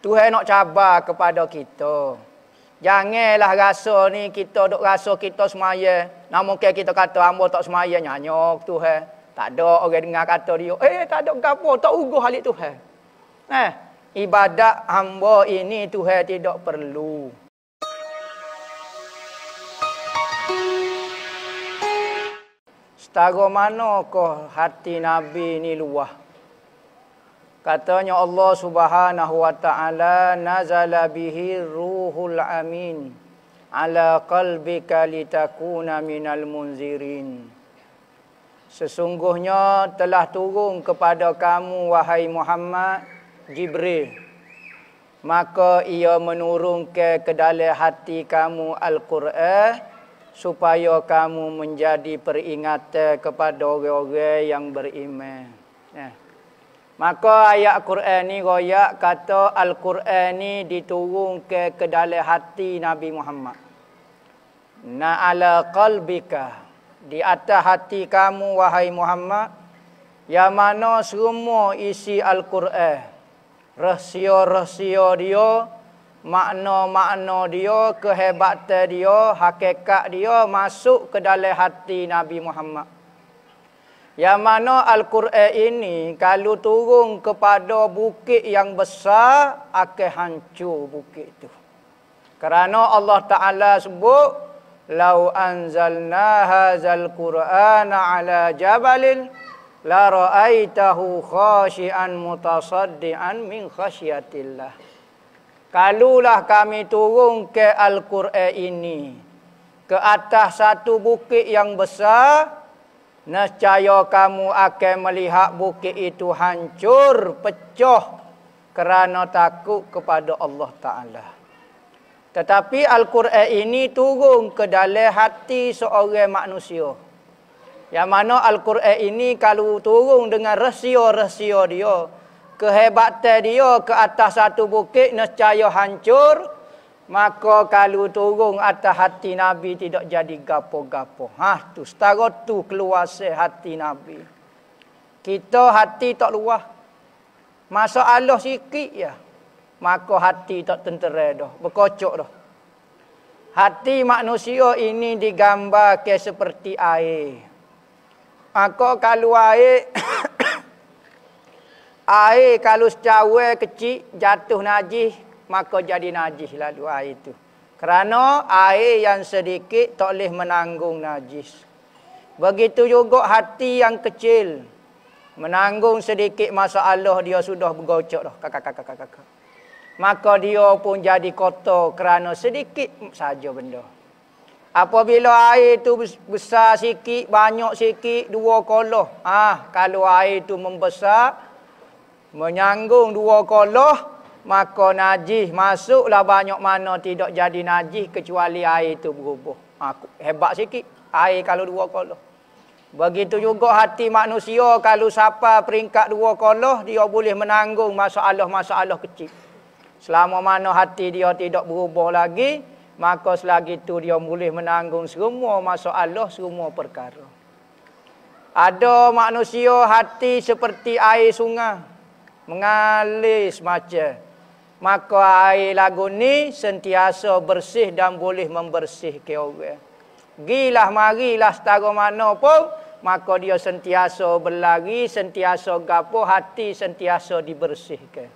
Tuhan nak cabar kepada kita. Janganlah rasa ni kita dok rasa kita semaya. Namun ke kita kata hamba tak semaya nyanyo Tuhan. Tak ada orang dengar kata dia, eh tak ada gapo, tak uguh halik Tuhan. Nah, eh, ibadat hamba ini Tuhan tidak perlu. Setara mana kau hati Nabi ni luah? Katanya Allah subhanahu wa ta'ala Nazala bihi ruhul amin Ala kalbika litakuna minal munzirin Sesungguhnya telah turun kepada kamu wahai Muhammad Jibril Maka ia menurunkan ke dalam hati kamu Al-Quran Supaya kamu menjadi peringatan kepada orang-orang yang beriman Maka ayat Quran ni royak kata Al-Quran ni diturun ke kedale hati Nabi Muhammad. Na ala qalbika di atas hati kamu wahai Muhammad ya mana semua isi Al-Quran. Rahsia-rahsia dia, makna-makna dia, kehebatan dia, hakikat dia masuk ke dalam hati Nabi Muhammad. Yang mana Al-Quran ini kalau turun kepada bukit yang besar akan hancur bukit itu. Kerana Allah Taala sebut lau anzalna hazal Qur'ana ala Jabalil, la ra'aitahu khashian mutasaddian min khasyatillah. Kalulah kami turun ke Al-Quran ini ke atas satu bukit yang besar Nescaya kamu akan melihat bukit itu hancur, pecah kerana takut kepada Allah Ta'ala. Tetapi Al-Quran ini turun ke dalam hati seorang manusia. Yang mana Al-Quran ini kalau turun dengan resio resio dia, kehebatan dia ke atas satu bukit, nescaya hancur, maka kalau turun atas hati Nabi tidak jadi gapo-gapo. Ha tu setara tu keluar se hati Nabi. Kita hati tak luah. Allah sikit ya. Maka hati tak tentera dah, berkocok dah. Hati manusia ini digambar ke seperti air. Maka kalau air air kalau secawe kecil jatuh najis maka jadi najis lalu air itu. Kerana air yang sedikit tak boleh menanggung najis. Begitu juga hati yang kecil. Menanggung sedikit masalah dia sudah bergocok dah. Kakak, kakak, kakak, kakak. Maka dia pun jadi kotor kerana sedikit saja benda. Apabila air itu besar sikit, banyak sikit, dua koloh. Ah, kalau air itu membesar, menyanggung dua koloh, maka najih masuklah banyak mana tidak jadi najih kecuali air itu berubah. Ha, hebat sikit air kalau dua koloh. Begitu juga hati manusia kalau sapa peringkat dua koloh dia boleh menanggung masalah-masalah kecil. Selama mana hati dia tidak berubah lagi, maka selagi itu dia boleh menanggung semua masalah, semua perkara. Ada manusia hati seperti air sungai. Mengalir semacam maka air lagu ni sentiasa bersih dan boleh membersihkan orang. Gilah marilah setara mana pun, maka dia sentiasa berlari, sentiasa gapo, hati sentiasa dibersihkan.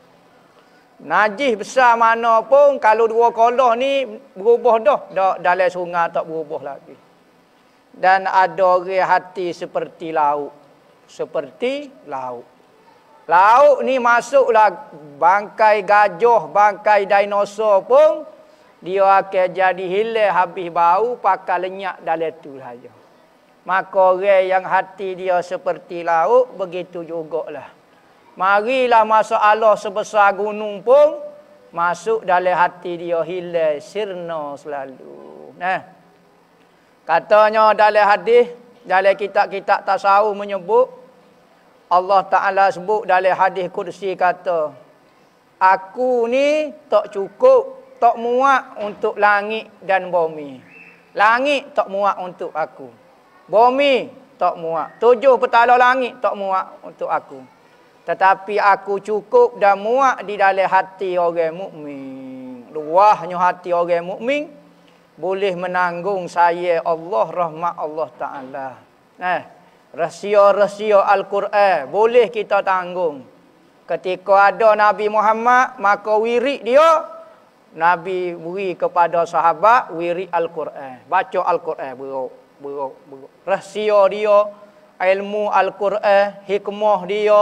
Najih besar mana pun, kalau dua koloh ni berubah dah. Dah dalam sungai tak berubah lagi. Dan ada hati seperti lauk. Seperti lauk. Lauk ni masuklah bangkai gajah, bangkai dinosaur pun dia akan jadi hilang habis bau pakai lenyap dalam tu saja. Maka orang yang hati dia seperti lauk begitu lah Marilah Allah sebesar gunung pun masuk dalam hati dia hilang sirna selalu. Nah. Katanya dalam hadis, dalam kitab-kitab tasawuf menyebut Allah Ta'ala sebut dalam hadis kursi kata, Aku ni tak cukup, tak muak untuk langit dan bumi. Langit tak muak untuk aku. Bumi tak muak. Tujuh petala langit tak muak untuk aku. Tetapi aku cukup dan muak di dalam hati orang mukmin. Luahnya hati orang mukmin boleh menanggung saya Allah rahmat Allah taala. Nah. Eh, rahsia-rahsia Al-Quran boleh kita tanggung. Ketika ada Nabi Muhammad, maka wirik dia Nabi beri kepada sahabat wirik Al-Quran. Baca Al-Quran buruk, buruk, buruk. Rahsia dia, ilmu Al-Quran, hikmah dia,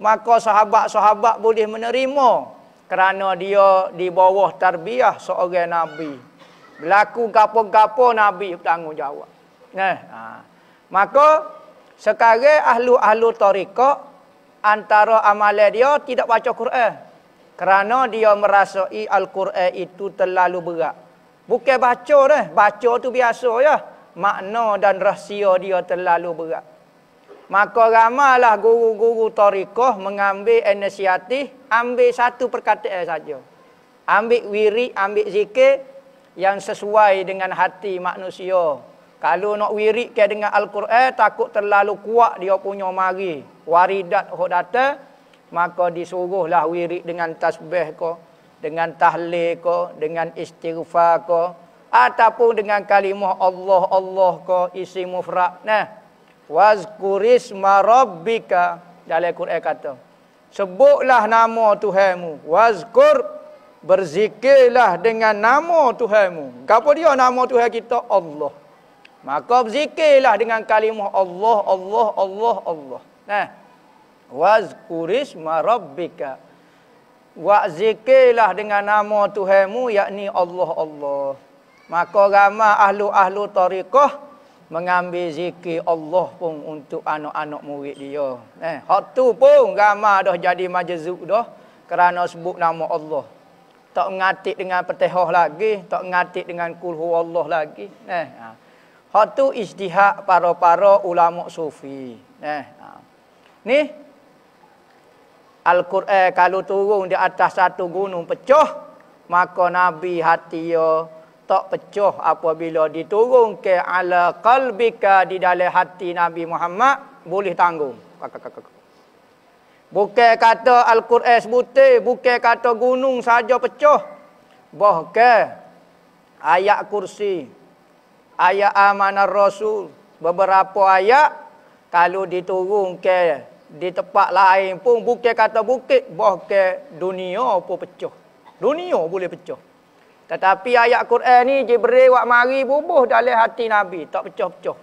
maka sahabat-sahabat boleh menerima kerana dia di bawah tarbiyah seorang nabi. Berlaku gapo-gapo nabi bertanggungjawab. Nah, ha. Maka sekarang ahlu ahlu tarikat antara amalan dia tidak baca Quran. Kerana dia merasai Al-Quran itu terlalu berat. Bukan baca dah. Baca tu biasa ya. Makna dan rahsia dia terlalu berat. Maka ramalah guru-guru tarikah mengambil inisiatif. Ambil satu perkataan saja. Ambil wiri, ambil zikir yang sesuai dengan hati manusia. Kalau nak wirid ke dengan Al-Quran, takut terlalu kuat dia punya mari. Waridat hok datang, maka disuruhlah wirid dengan tasbih ko, dengan tahlil ko, dengan istighfar ko, ataupun dengan kalimah Allah Allah ko isi mufrad nah. Wazkuris marabbika dalam Al-Quran kata. Sebutlah nama Tuhanmu. Wazkur berzikirlah dengan nama Tuhanmu. Gapo dia nama Tuhan kita Allah. Maka berzikirlah dengan kalimah Allah, Allah, Allah, Allah. Nah. Wazkuris marabbika. Wa zikirlah dengan nama Tuhanmu yakni Allah, Allah. Maka ramai ahlu-ahlu tarikah mengambil zikir Allah pun untuk anak-anak murid dia. Eh, hak tu pun ramai dah jadi majazuk dah kerana sebut nama Allah. Tak ngatik dengan petehoh lagi, tak ngatik dengan kulhu Allah lagi. Eh, ha. Hatu tu ijtihad para-para ulama sufi. Eh. Ha. Ni Al-Quran kalau turun di atas satu gunung pecah, maka Nabi hati yo tak pecah apabila diturun ke ala qalbika di dalam hati Nabi Muhammad boleh tanggung. Bukan kata Al-Quran sebuti, bukan kata gunung saja pecah. Bahkan ayat kursi, ayat amanah rasul beberapa ayat kalau diturun ke di tempat lain pun bukit kata bukit boh ke dunia pun pecah dunia boleh pecah tetapi ayat Quran ni Jibril wak mari bubuh dalam hati Nabi tak pecah-pecah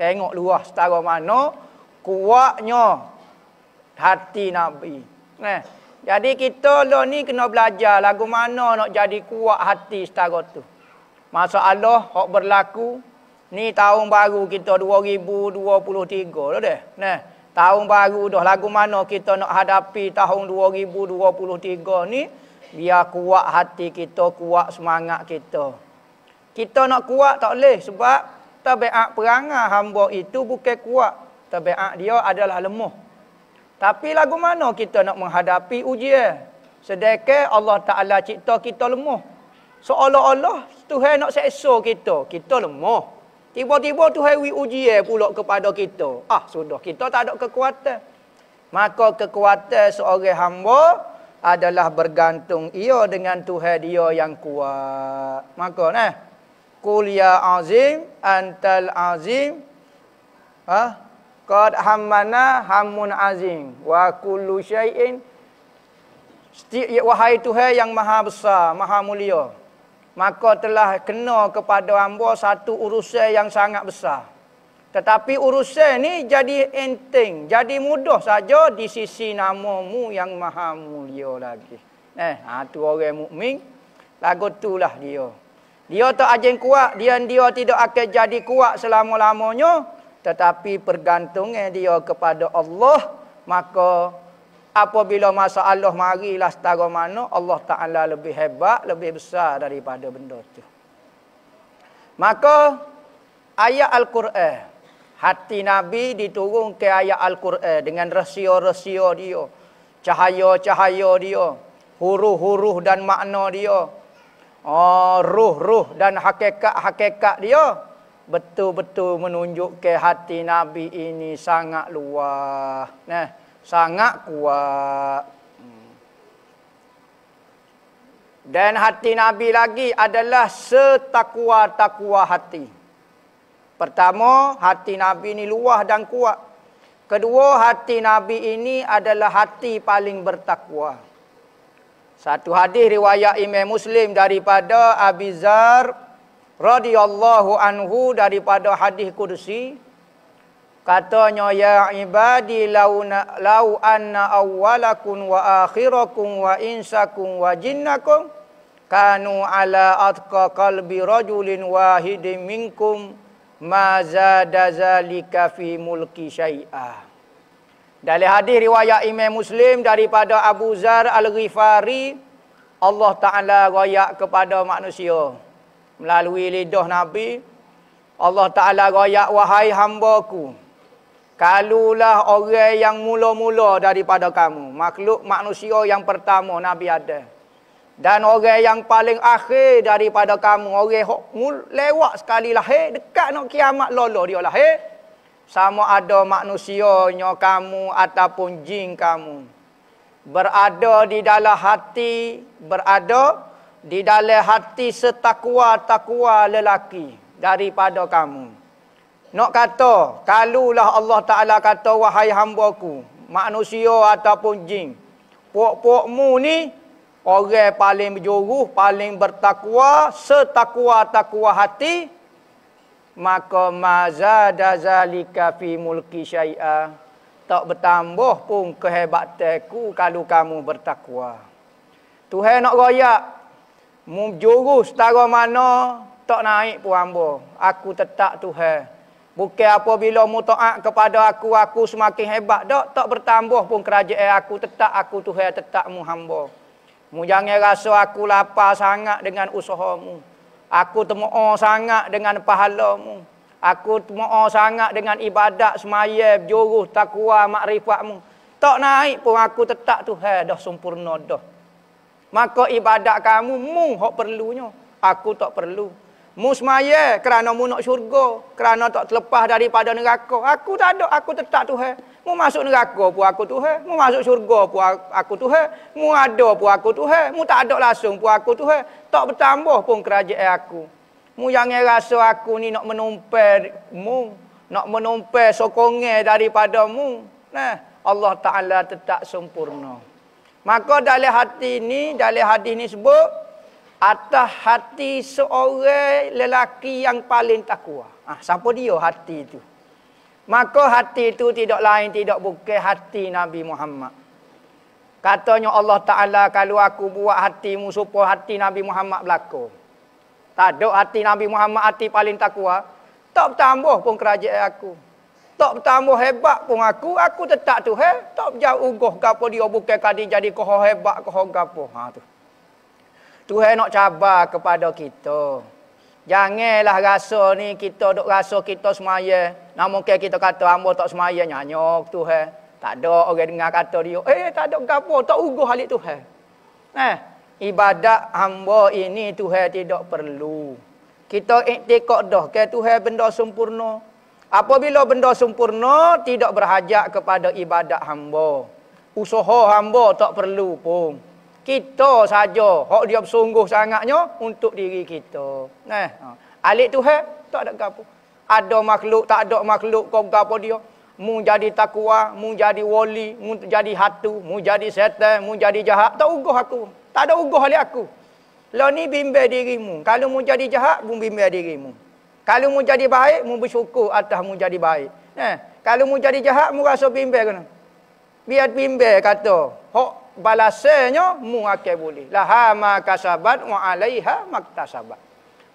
tengok luah setara mana kuatnya hati Nabi eh. jadi kita lo ni kena belajar lagu mana nak jadi kuat hati setara tu Masalah hak berlaku ni tahun baru kita 2023 dah deh. Nah, tahun baru dah lagu mana kita nak hadapi tahun 2023 ni biar kuat hati kita, kuat semangat kita. Kita nak kuat tak boleh sebab tabiat perangai hamba itu bukan kuat. Tabiat dia adalah lemah. Tapi lagu mana kita nak menghadapi ujian? Sedekah Allah Ta'ala cipta kita lemah. Seolah-olah Tuhan nak seksa kita, kita lemah. Tiba-tiba Tuhan wi uji eh pula kepada kita. Ah, sudah kita tak ada kekuatan. Maka kekuatan seorang hamba adalah bergantung ia dengan Tuhan dia yang kuat. Maka nah, kul ya azim antal azim. Ah, ha? qad hammana hammun azim wa kullu syai'in Wahai Tuhan yang maha besar, maha mulia maka telah kena kepada hamba satu urusan yang sangat besar. Tetapi urusan ni jadi enteng, jadi mudah saja di sisi namamu yang maha mulia lagi. Eh, ha, tu orang mukmin, lagu tu lah dia. Dia tak ajen kuat, dia dia tidak akan jadi kuat selama-lamanya. Tetapi pergantungnya dia kepada Allah, maka apabila masa Allah marilah setara mana Allah Ta'ala lebih hebat, lebih besar daripada benda itu. Maka ayat Al-Quran, hati Nabi diturun ke ayat Al-Quran dengan resio resio dia, cahaya-cahaya dia, huruf-huruf dan makna dia, ah, ruh-ruh dan hakikat-hakikat dia, betul-betul menunjuk ke hati Nabi ini sangat luas. Nah. Eh? sangat kuat. Hmm. Dan hati Nabi lagi adalah setakwa-takwa hati. Pertama, hati Nabi ini luah dan kuat. Kedua, hati Nabi ini adalah hati paling bertakwa. Satu hadis riwayat Imam Muslim daripada Abi Abizar radhiyallahu anhu daripada hadis kursi Katanya ya ibadi lau lau anna awwalakum wa akhirakum wa insakum wa jinnakum kanu ala atqa qalbi rajulin wahidin minkum ma zada zalika fi mulki syai'a. Dari hadis riwayat Imam Muslim daripada Abu Zar Al-Ghifari Allah Taala royak kepada manusia melalui lidah Nabi Allah Taala royak wahai hamba-ku Kalulah orang yang mula-mula daripada kamu. Makhluk manusia yang pertama Nabi ada Dan orang yang paling akhir daripada kamu. Orang yang lewat sekali lah lahir. Dekat nak kiamat lolo dia lahir. Sama ada manusianya kamu ataupun jin kamu. Berada di dalam hati. Berada di dalam hati setakwa-takwa lelaki daripada kamu. Nak kata, kalulah Allah Ta'ala kata, wahai hamba ku manusia ataupun jin. Puak-puakmu ni, orang paling berjuruh, paling bertakwa, setakwa-takwa hati, maka mazada zalika fi mulki syai'a. Tak bertambah pun kehebatanku kalau kamu bertakwa. Tuhan nak royak, mu juru setara mana, tak naik pun hamba. Aku tetap Tuhan. Bukan apabila mu taat kepada aku, aku semakin hebat. Tak, tak bertambah pun kerajaan aku. Tetap aku Tuhan, tetap mu hamba. Mu jangan rasa aku lapar sangat dengan usahamu, Aku temu'o sangat dengan pahala Aku temu'o sangat dengan ibadat, semaya, juruh, takwa, makrifat mu. Tak naik pun aku tetap Tuhan, dah sempurna dah. Maka ibadat kamu, mu hok perlunya. Aku tak perlu. Mu semaya kerana mu nak syurga. Kerana tak terlepas daripada neraka. Aku tak ada. Aku tetap Tuhan. Mu masuk neraka pun aku Tuhan. Mu masuk syurga pun aku Tuhan. Mu ada pun aku Tuhan. Mu tak ada langsung pun aku Tuhan. Tak bertambah pun kerajaan aku. Mu yang rasa aku ni nak menumpir mu. Nak menumpir sokongnya daripada mu. Nah, Allah Ta'ala tetap sempurna. Maka dalam hati ni, dalam hadis ni sebut, atas hati seorang lelaki yang paling takwa. Ah, siapa dia hati itu? Maka hati itu tidak lain tidak bukan hati Nabi Muhammad. Katanya Allah Taala kalau aku buat hatimu supo hati Nabi Muhammad berlaku. Tak ada hati Nabi Muhammad hati paling takwa, tak bertambah pun kerajaan aku. Tak bertambah hebat pun aku, aku tetap tu he, tak jauh ugah gapo dia bukan kadi jadi kohor hebat kohor gapo. Ha tu. Tuhan nak cabar kepada kita. Janganlah rasa ni kita dok rasa kita semaya. Namun ke kita kata hamba tak semaya nyanyo Tuhan. Tak ada orang dengar kata dia, eh tak ada gapo, tak uguh halik Tuhan. Nah, eh, ibadat hamba ini Tuhan tidak perlu. Kita iktikad dah ke Tuhan benda sempurna. Apabila benda sempurna tidak berhajat kepada ibadat hamba. Usaha hamba tak perlu pun kita saja hak dia bersungguh sangatnya untuk diri kita. Nah, ha. alik tu tak ada gapo. Ada makhluk, tak ada makhluk kau gapo dia. Mu jadi takwa, mu jadi wali, mu jadi hatu, mu jadi setan, mu jadi jahat, tak ugah aku. Tak ada ugah alik aku. Lo lah, ni bimbe dirimu. Kalau mu jadi jahat, mu bimbe dirimu. Kalau mu jadi baik, mu bersyukur atas mu jadi baik. Nah, kalau mu jadi jahat, mu rasa bimbe kena. Biar bimbe kata, hok balasannya mu akan boleh. La ha ma kasabat wa alaiha maktasabat.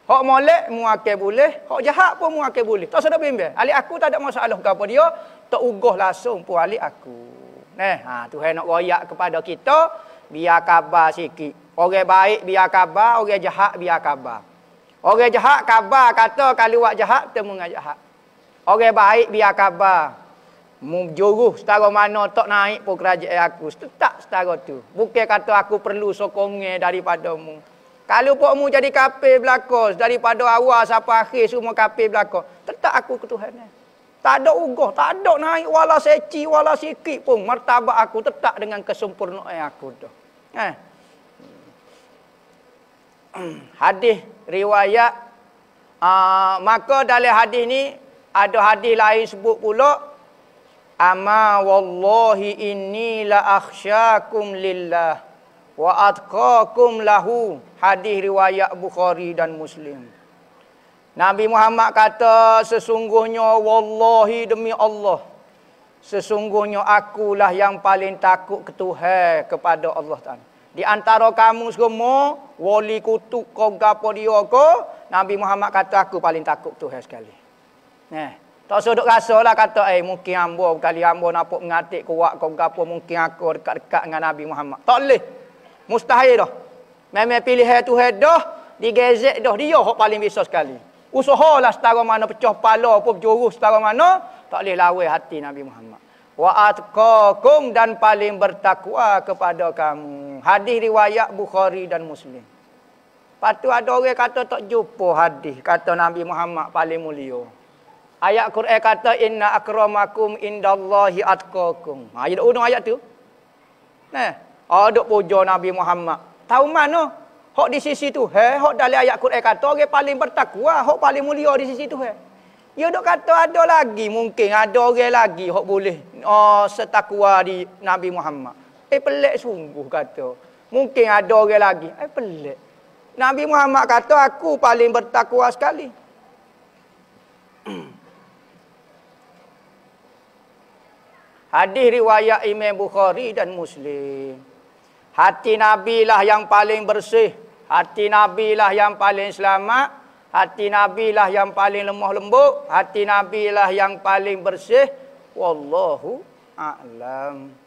Hak molek mu akan boleh, hak jahat pun mu akan boleh. Tak sedap bimbang. Ali aku tak ada masalah ke apa dia, tak ugah langsung pun ali aku. Neh, ha Tuhan nak royak kepada kita, biar khabar sikit. Orang baik biar khabar, orang jahat biar khabar. Orang jahat khabar kata kalau wak jahat temu ngajak hak. Orang baik biar khabar. Menjuruh setara mana tak naik pun kerajaan aku. Tetap setara tu. Bukan kata aku perlu sokongnya daripada mu. Kalau pun mu jadi kape belakang. Daripada awal sampai akhir semua kape belakang. Tetap aku ketuhan. Eh. Tak ada ugah. Tak ada naik wala seci, wala sikit pun. Martabat aku tetap dengan kesempurnaan aku tu. Eh. Hadis riwayat. Uh, maka dalam hadis ni. Ada hadis lain sebut pula. Ama wallahi inni la akhsyakum lillah wa atqakum lahu. Hadis riwayat Bukhari dan Muslim. Nabi Muhammad kata sesungguhnya wallahi demi Allah sesungguhnya akulah yang paling takut ketuhan kepada Allah Taala. Di antara kamu semua wali kutuk kau gapo dia ko Nabi Muhammad kata aku paling takut Tuhan sekali. Nah. Tak usah duk rasa lah kata, eh mungkin ambo kali hamba nampak mengatik kuat kau berapa, mungkin aku dekat-dekat dengan Nabi Muhammad. Tak boleh. Mustahil dah. Memang pilih head to head dah, digezek dah, dia yang paling bisa sekali. Usaha lah setara mana, pecah pala pun, jurus setara mana, tak boleh lawai hati Nabi Muhammad. Wa atkakum dan paling bertakwa kepada kamu. Hadis riwayat Bukhari dan Muslim. Lepas tu ada orang kata tak jumpa hadis. Kata Nabi Muhammad paling mulia. Ayat Quran kata inna akramakum indallahi atqakum. Ha ayat unung ayat tu. Nah, ada puja Nabi Muhammad. Tahu mana? Hak di sisi tu, he, hak dalam ayat Quran kata orang paling bertakwa, hak paling mulia di sisi tu he. Ya dok kata ada lagi mungkin ada orang lagi hak boleh oh, setakwa di Nabi Muhammad. Eh pelik sungguh kata. Mungkin ada orang lagi. Eh pelik. Nabi Muhammad kata aku paling bertakwa sekali. Hadis riwayat Imam Bukhari dan Muslim. Hati Nabi lah yang paling bersih. Hati Nabi lah yang paling selamat. Hati Nabi lah yang paling lemah lembut. Hati Nabi lah yang paling bersih. Wallahu a'lam.